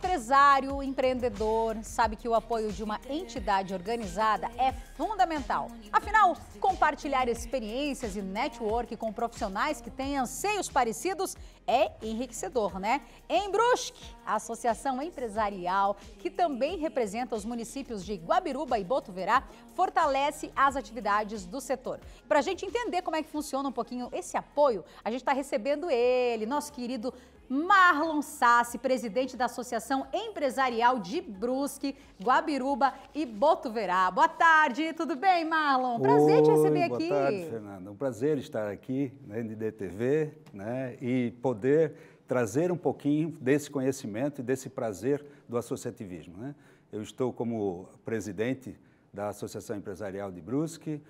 empresário, empreendedor, sabe que o apoio de uma entidade organizada é fundamental. Afinal, compartilhar experiências e network com profissionais que têm anseios parecidos é enriquecedor, né? Em Brusque, a associação empresarial, que também representa os municípios de Guabiruba e Botuverá, fortalece as atividades do setor. Para a gente entender como é que funciona um pouquinho esse apoio, a gente está recebendo ele, nosso querido Marlon Sassi, presidente da Associação Empresarial de Brusque, Guabiruba e Botuverá. Boa tarde, tudo bem, Marlon? Prazer Oi, te receber boa aqui. Boa tarde, Fernanda. Um prazer estar aqui na né, NDTV né, e poder trazer um pouquinho desse conhecimento e desse prazer do associativismo. Né? Eu estou como presidente da Associação Empresarial de Brusque,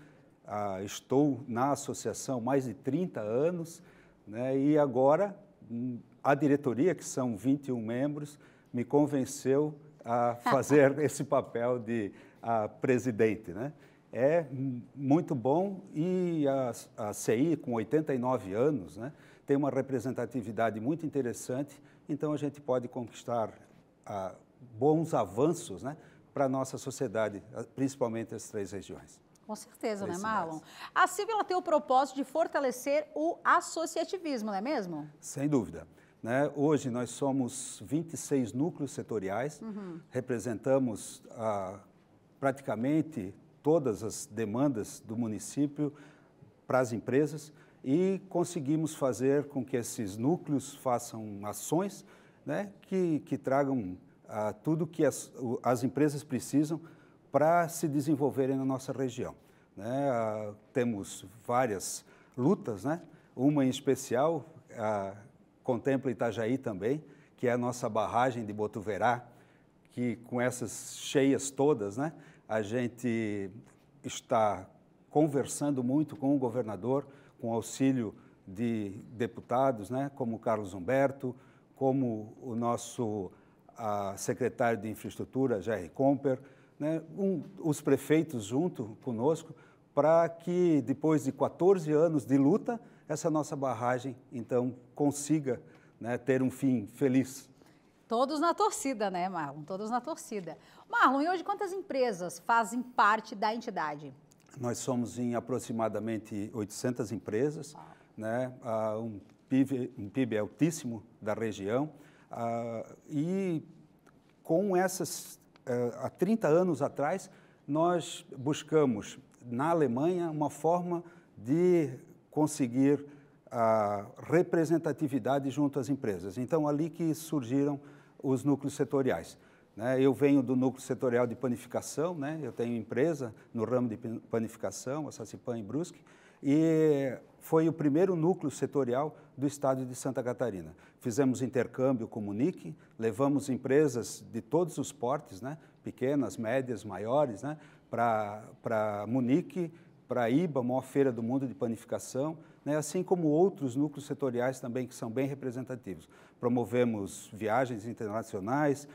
ah, estou na associação mais de 30 anos né, e agora a diretoria, que são 21 membros, me convenceu a fazer esse papel de presidente. Né? É muito bom e a, a CI, com 89 anos, né, tem uma representatividade muito interessante, então a gente pode conquistar a, bons avanços né, para a nossa sociedade, principalmente as três regiões. Com certeza, né, Marlon? A CIV tem o propósito de fortalecer o associativismo, não é mesmo? Sem dúvida. Né? Hoje nós somos 26 núcleos setoriais, uhum. representamos ah, praticamente todas as demandas do município para as empresas e conseguimos fazer com que esses núcleos façam ações né, que, que tragam ah, tudo que as, as empresas precisam para se desenvolverem na nossa região. Né? Ah, temos várias lutas, né? uma em especial contempla Itajaí também, que é a nossa barragem de Botuverá, que com essas cheias todas, né, a gente está conversando muito com o governador, com auxílio de deputados, né, como Carlos Humberto, como o nosso ah, secretário de infraestrutura, Jair Comper, né, um, os prefeitos junto conosco, para que depois de 14 anos de luta, essa nossa barragem então consiga né, ter um fim feliz. Todos na torcida, né, Marlon? Todos na torcida. Marlon, e hoje quantas empresas fazem parte da entidade? Nós somos em aproximadamente 800 empresas, né? ah. né? um, PIB, um PIB altíssimo da região. Ah, e com essas eh, há 30 anos atrás, nós buscamos na Alemanha uma forma de conseguir a representatividade junto às empresas. Então, ali que surgiram os núcleos setoriais. Né? Eu venho do núcleo setorial de panificação, né? eu tenho empresa no ramo de panificação, a Sacipan e Brusque, e foi o primeiro núcleo setorial do estado de Santa Catarina. Fizemos intercâmbio com Munique, levamos empresas de todos os portes, né, pequenas, médias, maiores, né, para Munique, para IBA, maior feira do mundo de panificação, né, assim como outros núcleos setoriais também que são bem representativos. Promovemos viagens internacionais,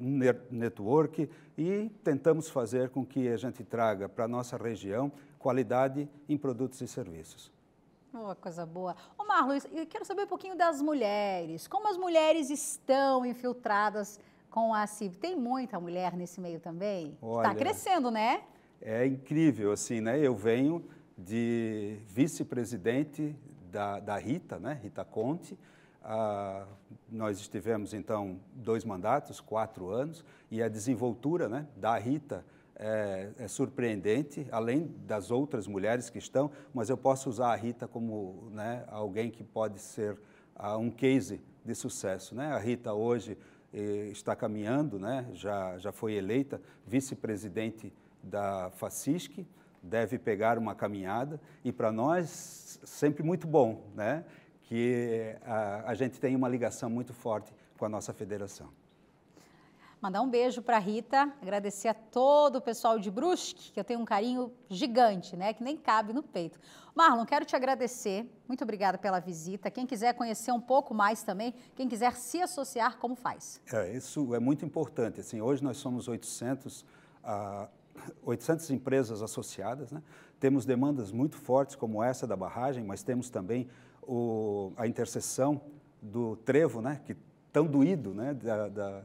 um network e tentamos fazer com que a gente traga para a nossa região qualidade em produtos e serviços. Uma oh, coisa boa. Ô Marlo, eu quero saber um pouquinho das mulheres. Como as mulheres estão infiltradas com a CIV? Tem muita mulher nesse meio também? Está crescendo, né? É incrível, assim, né? Eu venho de vice-presidente da, da, Rita, né? Rita Conte. Ah, nós estivemos, então, dois mandatos, quatro anos, e a desenvoltura né, da Rita é, é, surpreendente, além das outras mulheres que estão, mas eu posso usar a Rita como né, alguém que pode ser uh, um case de sucesso. Né? A Rita hoje eh, está caminhando, né? já, já foi eleita vice-presidente da FACISC, deve pegar uma caminhada e para nós sempre muito bom, né? Que eh, a, a gente tem uma ligação muito forte com a nossa federação. Mandar um beijo para Rita, agradecer a todo o pessoal de Brusque, que eu tenho um carinho gigante, né, que nem cabe no peito. Marlon, quero te agradecer. Muito obrigada pela visita. Quem quiser conhecer um pouco mais também, quem quiser se associar, como faz? É, isso é muito importante. Assim, hoje nós somos 800 800 ah, empresas associadas, né? temos demandas muito fortes como essa da barragem, mas temos também o, a interseção do trevo, né? que tão doído né? da, da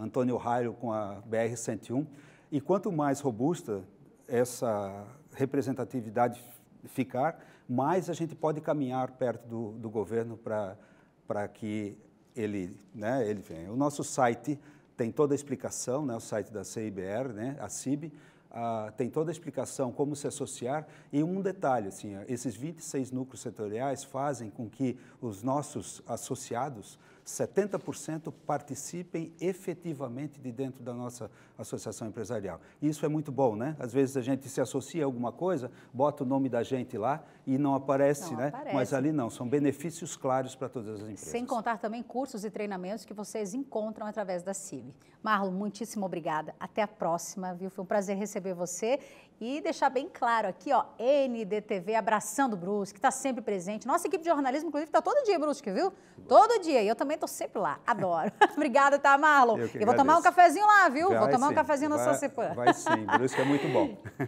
Antônio Raio com a BR-101. E quanto mais robusta essa representatividade ficar, mais a gente pode caminhar perto do, do governo para que ele, né, ele venha. O nosso site tem toda a explicação, né, o site da CIBR, né, a CIB, ah, tem toda a explicação como se associar e um detalhe, assim, esses 26 núcleos setoriais fazem com que os nossos associados 70% participem efetivamente de dentro da nossa associação empresarial. Isso é muito bom, né? Às vezes a gente se associa a alguma coisa, bota o nome da gente lá e não aparece, não né? Aparece. Mas ali não, são benefícios claros para todas as empresas. Sem contar também cursos e treinamentos que vocês encontram através da CIB. Marlon, muitíssimo obrigada. Até a próxima, viu? Foi um prazer receber você e deixar bem claro aqui, ó, NDTV abraçando o Brusque, está sempre presente. Nossa equipe de jornalismo, inclusive, está todo dia Brusque, viu? Todo dia. E eu também estou sempre lá. Adoro. Obrigada, tá, Marlon? Eu, eu vou tomar um cafezinho lá, viu? Vai, vou tomar sim. um cafezinho na sua Vai sim, Brusque é muito bom.